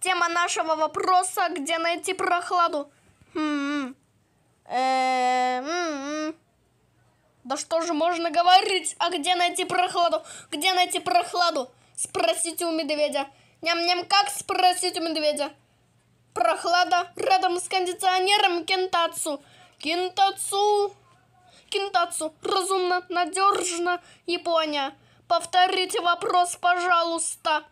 Тема нашего вопроса, где найти прохладу. Э, м-м. да что же можно говорить? А где найти прохладу? Где найти прохладу? Спросите у медведя. Ням-ням, как спросить у медведя? Прохлада рядом с кондиционером кентацу. Кентацу. Кентацу. Разумно, надежно. Япония. Повторите вопрос, пожалуйста.